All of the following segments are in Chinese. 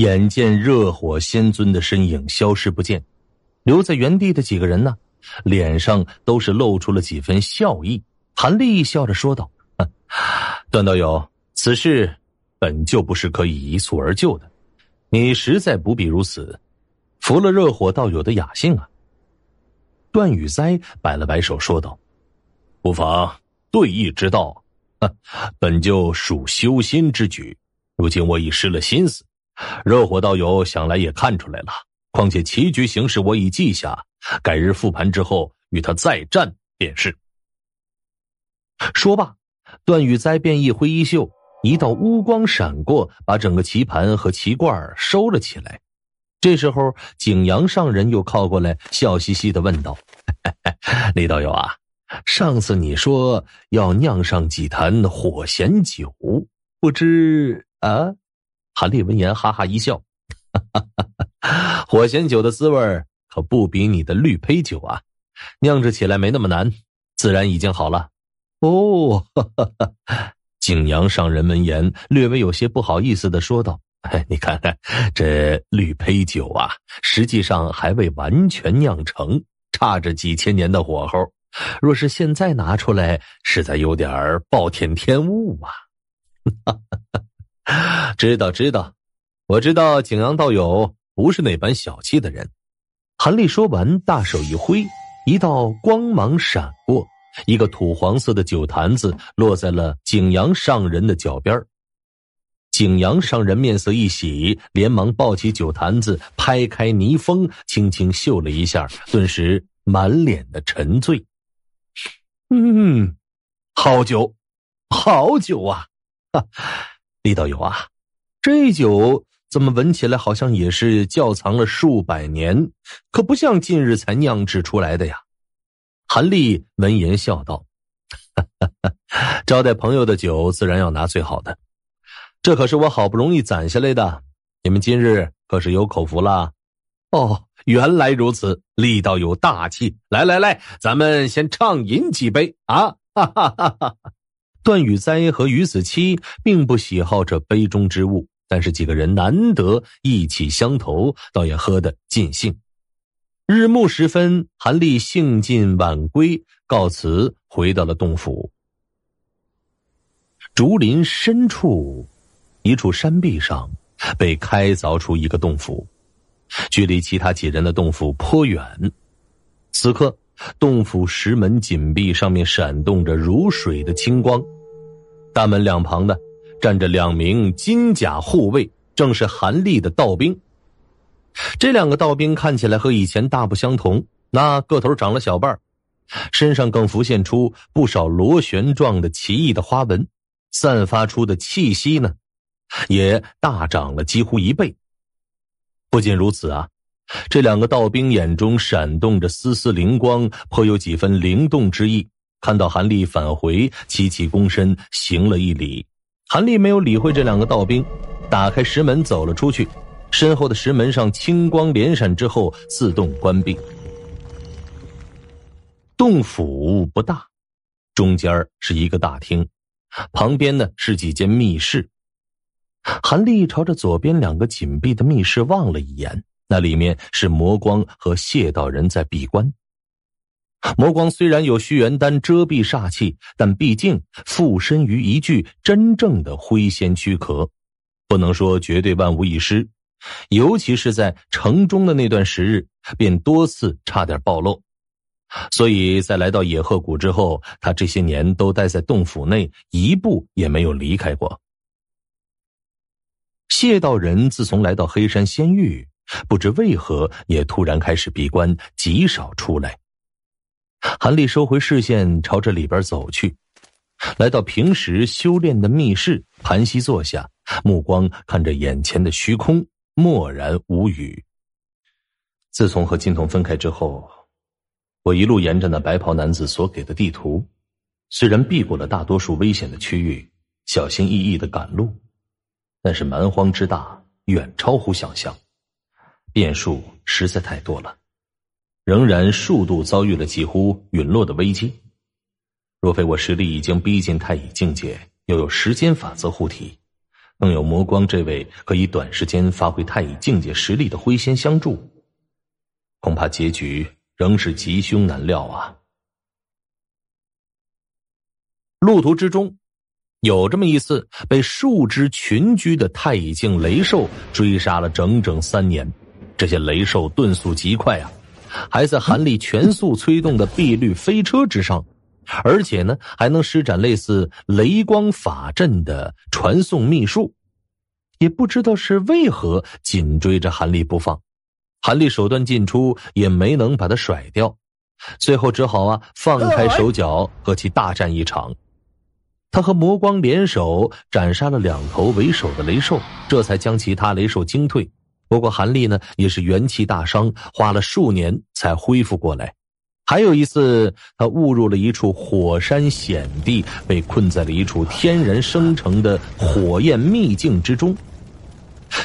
眼见热火仙尊的身影消失不见，留在原地的几个人呢，脸上都是露出了几分笑意。韩立笑着说道：“段道友，此事本就不是可以一蹴而就的，你实在不必如此，服了热火道友的雅兴啊。”段雨哉摆了摆手说道：“不妨，对弈之道，本就属修心之举，如今我已失了心思。”热火道友想来也看出来了，况且棋局形势我已记下，改日复盘之后与他再战便是。说罢，段誉哉便一挥衣袖，一道乌光闪过，把整个棋盘和棋罐收了起来。这时候，景阳上人又靠过来，笑嘻嘻的问道：“ 李道友啊，上次你说要酿上几坛火咸酒，不知啊？”韩立闻言哈哈一笑，哈哈，火仙酒的滋味可不比你的绿胚酒啊，酿制起来没那么难，自然已经好了。哦，哈哈哈，景阳上人闻言略微有些不好意思的说道：“ 你看看这绿胚酒啊，实际上还未完全酿成，差着几千年的火候，若是现在拿出来，实在有点暴殄天物啊。” 知道知道，我知道景阳道友不是那般小气的人。韩立说完，大手一挥，一道光芒闪过，一个土黄色的酒坛子落在了景阳上人的脚边。景阳上人面色一喜，连忙抱起酒坛子，拍开泥封，轻轻嗅了一下，顿时满脸的沉醉。嗯，好酒，好酒啊！哈。李道友啊，这酒怎么闻起来好像也是窖藏了数百年，可不像近日才酿制出来的呀！韩立闻言笑道：“哈哈，招待朋友的酒自然要拿最好的，这可是我好不容易攒下来的，你们今日可是有口福了。”哦，原来如此，李道友大气，来来来，咱们先畅饮几杯啊！哈哈哈哈哈。段雨斋和于子期并不喜好这杯中之物，但是几个人难得意气相投，倒也喝得尽兴。日暮时分，韩立兴尽晚归，告辞，回到了洞府。竹林深处，一处山壁上被开凿出一个洞府，距离其他几人的洞府颇远。此刻。洞府石门紧闭，上面闪动着如水的青光。大门两旁呢，站着两名金甲护卫，正是韩立的道兵。这两个道兵看起来和以前大不相同，那个头长了小半身上更浮现出不少螺旋状的奇异的花纹，散发出的气息呢，也大涨了几乎一倍。不仅如此啊。这两个道兵眼中闪动着丝丝灵光，颇有几分灵动之意。看到韩立返回，齐齐躬身行了一礼。韩立没有理会这两个道兵，打开石门走了出去。身后的石门上青光连闪之后，自动关闭。洞府不大，中间是一个大厅，旁边呢是几间密室。韩立朝着左边两个紧闭的密室望了一眼。那里面是魔光和谢道人在闭关。魔光虽然有虚元丹遮蔽煞气，但毕竟附身于一具真正的灰仙躯壳，不能说绝对万无一失。尤其是在城中的那段时日，便多次差点暴露。所以在来到野鹤谷之后，他这些年都待在洞府内，一步也没有离开过。谢道人自从来到黑山仙域。不知为何，也突然开始闭关，极少出来。韩立收回视线，朝着里边走去，来到平时修炼的密室，盘膝坐下，目光看着眼前的虚空，默然无语。自从和金童分开之后，我一路沿着那白袍男子所给的地图，虽然避过了大多数危险的区域，小心翼翼的赶路，但是蛮荒之大，远超乎想象。变数实在太多了，仍然数度遭遇了几乎陨落的危机。若非我实力已经逼近太乙境界，又有时间法则护体，更有魔光这位可以短时间发挥太乙境界实力的灰仙相助，恐怕结局仍是吉凶难料啊。路途之中，有这么一次，被数只群居的太乙境雷兽追杀了整整三年。这些雷兽遁速极快啊，还在韩立全速催动的碧绿飞车之上，而且呢，还能施展类似雷光法阵的传送秘术。也不知道是为何，紧追着韩立不放。韩立手段尽出，也没能把他甩掉，最后只好啊放开手脚和其大战一场。他和魔光联手斩杀了两头为首的雷兽，这才将其他雷兽惊退。不过，韩立呢也是元气大伤，花了数年才恢复过来。还有一次，他误入了一处火山险地，被困在了一处天然生成的火焰秘境之中，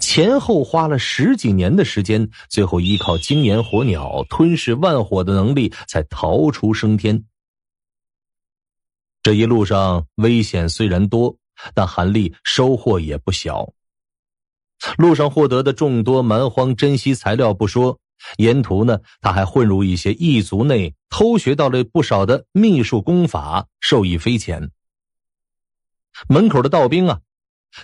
前后花了十几年的时间，最后依靠金炎火鸟吞噬万火的能力才逃出升天。这一路上危险虽然多，但韩立收获也不小。路上获得的众多蛮荒珍稀材料不说，沿途呢，他还混入一些异族内偷学到了不少的秘术功法，受益匪浅。门口的道兵啊，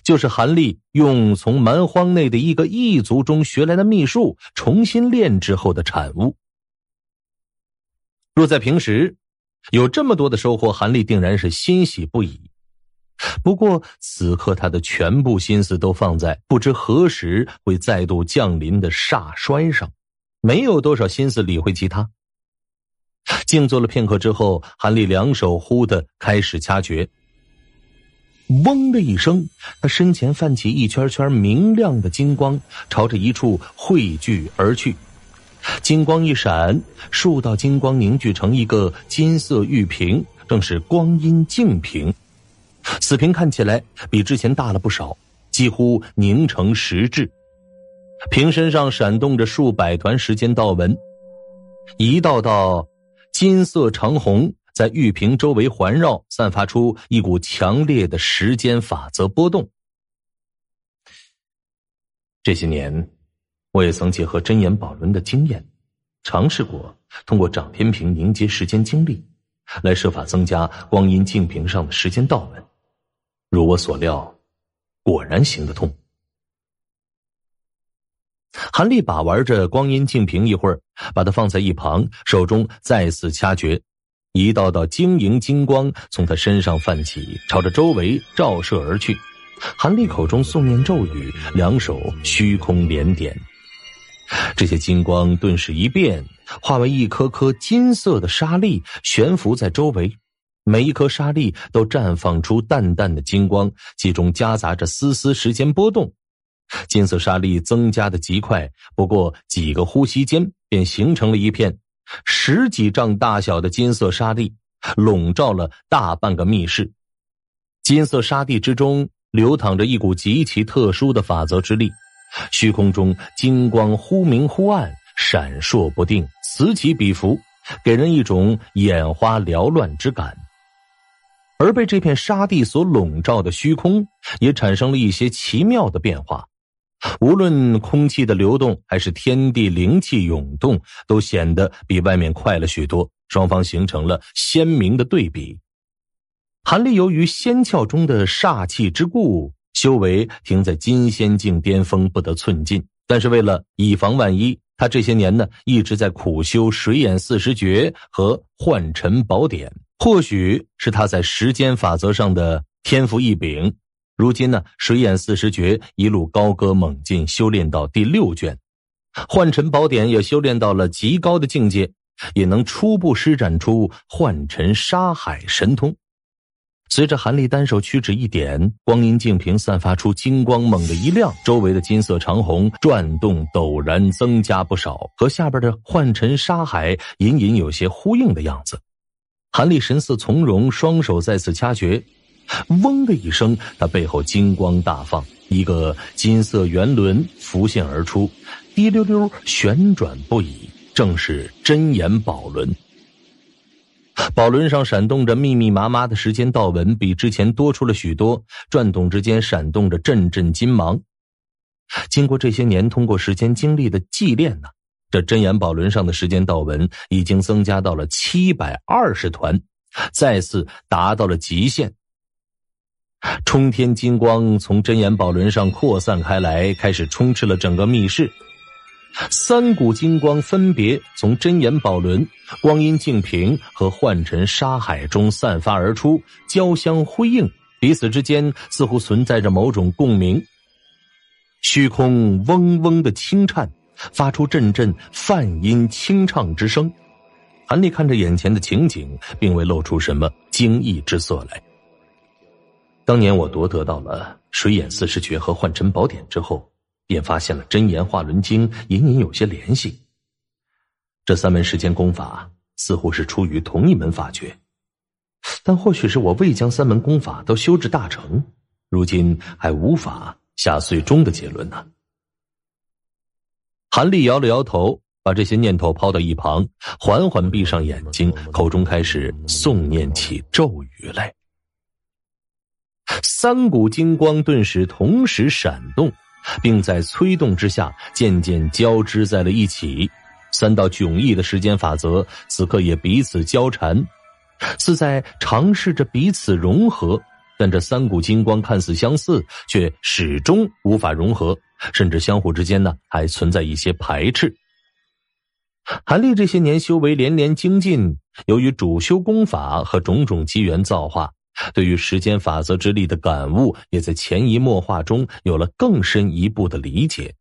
就是韩立用从蛮荒内的一个异族中学来的秘术重新炼制后的产物。若在平时，有这么多的收获，韩立定然是欣喜不已。不过此刻，他的全部心思都放在不知何时会再度降临的煞衰上，没有多少心思理会其他。静坐了片刻之后，韩立两手忽的开始掐诀，嗡的一声，他身前泛起一圈圈明亮的金光，朝着一处汇聚而去。金光一闪，数道金光凝聚成一个金色玉瓶，正是光阴净瓶。此瓶看起来比之前大了不少，几乎凝成实质。瓶身上闪动着数百团时间道纹，一道道金色长虹在玉瓶周围环绕，散发出一股强烈的时间法则波动。这些年，我也曾结合真言宝轮的经验，尝试过通过掌天瓶凝结时间精力，来设法增加光阴净瓶上的时间道纹。如我所料，果然行得通。韩立把玩着光阴净瓶一会儿，把它放在一旁，手中再次掐诀，一道道晶莹金光从他身上泛起，朝着周围照射而去。韩立口中诵念咒语，两手虚空连点，这些金光顿时一变，化为一颗颗金色的沙粒，悬浮在周围。每一颗沙粒都绽放出淡淡的金光，其中夹杂着丝丝时间波动。金色沙粒增加的极快，不过几个呼吸间便形成了一片十几丈大小的金色沙粒，笼罩了大半个密室。金色沙地之中流淌着一股极其特殊的法则之力，虚空中金光忽明忽暗，闪烁不定，此起彼伏，给人一种眼花缭乱之感。而被这片沙地所笼罩的虚空，也产生了一些奇妙的变化。无论空气的流动，还是天地灵气涌动，都显得比外面快了许多。双方形成了鲜明的对比。韩立由于仙窍中的煞气之故，修为停在金仙境巅峰，不得寸进。但是为了以防万一，他这些年呢一直在苦修《水眼四十诀》和《幻尘宝典》。或许是他在时间法则上的天赋异禀，如今呢，水眼四十诀一路高歌猛进，修炼到第六卷，《幻尘宝典》也修炼到了极高的境界，也能初步施展出幻尘沙海神通。随着韩立单手屈指一点，光阴镜瓶散发出金光，猛的一亮，周围的金色长虹转动陡然增加不少，和下边的幻尘沙海隐隐有些呼应的样子。韩立神色从容，双手再次掐诀，嗡的一声，他背后金光大放，一个金色圆轮浮现而出，滴溜溜旋转不已，正是真言宝轮。宝轮上闪动着密密麻麻的时间道纹，比之前多出了许多，转动之间闪动着阵阵金芒。经过这些年通过时间经历的祭炼呢。这真言宝轮上的时间道纹已经增加到了七百二十团，再次达到了极限。冲天金光从真言宝轮上扩散开来，开始充斥了整个密室。三股金光分别从真言宝轮、光阴净瓶和幻尘沙海中散发而出，交相辉映，彼此之间似乎存在着某种共鸣。虚空嗡嗡的轻颤。发出阵阵泛音清唱之声，韩立看着眼前的情景，并未露出什么惊异之色来。当年我夺得到了水眼四十诀和幻尘宝典之后，便发现了真言化轮经隐隐有些联系。这三门时间功法似乎是出于同一门法诀，但或许是我未将三门功法都修至大成，如今还无法下最终的结论呢。韩立摇了摇头，把这些念头抛到一旁，缓缓闭上眼睛，口中开始诵念起咒语来。三股金光顿时同时闪动，并在催动之下渐渐交织在了一起。三道迥异的时间法则此刻也彼此交缠，似在尝试着彼此融合。但这三股金光看似相似，却始终无法融合。甚至相互之间呢，还存在一些排斥。韩立这些年修为连连精进，由于主修功法和种种机缘造化，对于时间法则之力的感悟也在潜移默化中有了更深一步的理解。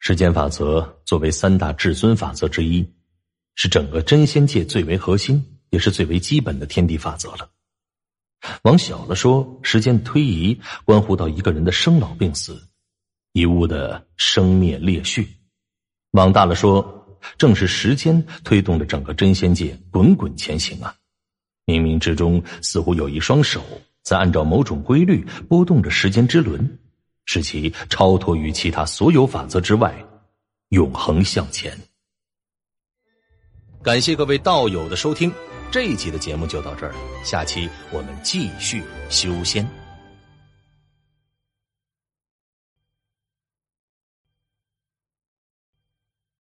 时间法则作为三大至尊法则之一，是整个真仙界最为核心，也是最为基本的天地法则了。往小了说，时间推移关乎到一个人的生老病死，一物的生灭列序；往大了说，正是时间推动着整个真仙界滚滚前行啊！冥冥之中，似乎有一双手在按照某种规律拨动着时间之轮，使其超脱于其他所有法则之外，永恒向前。感谢各位道友的收听，这一集的节目就到这儿了。下期我们继续修仙。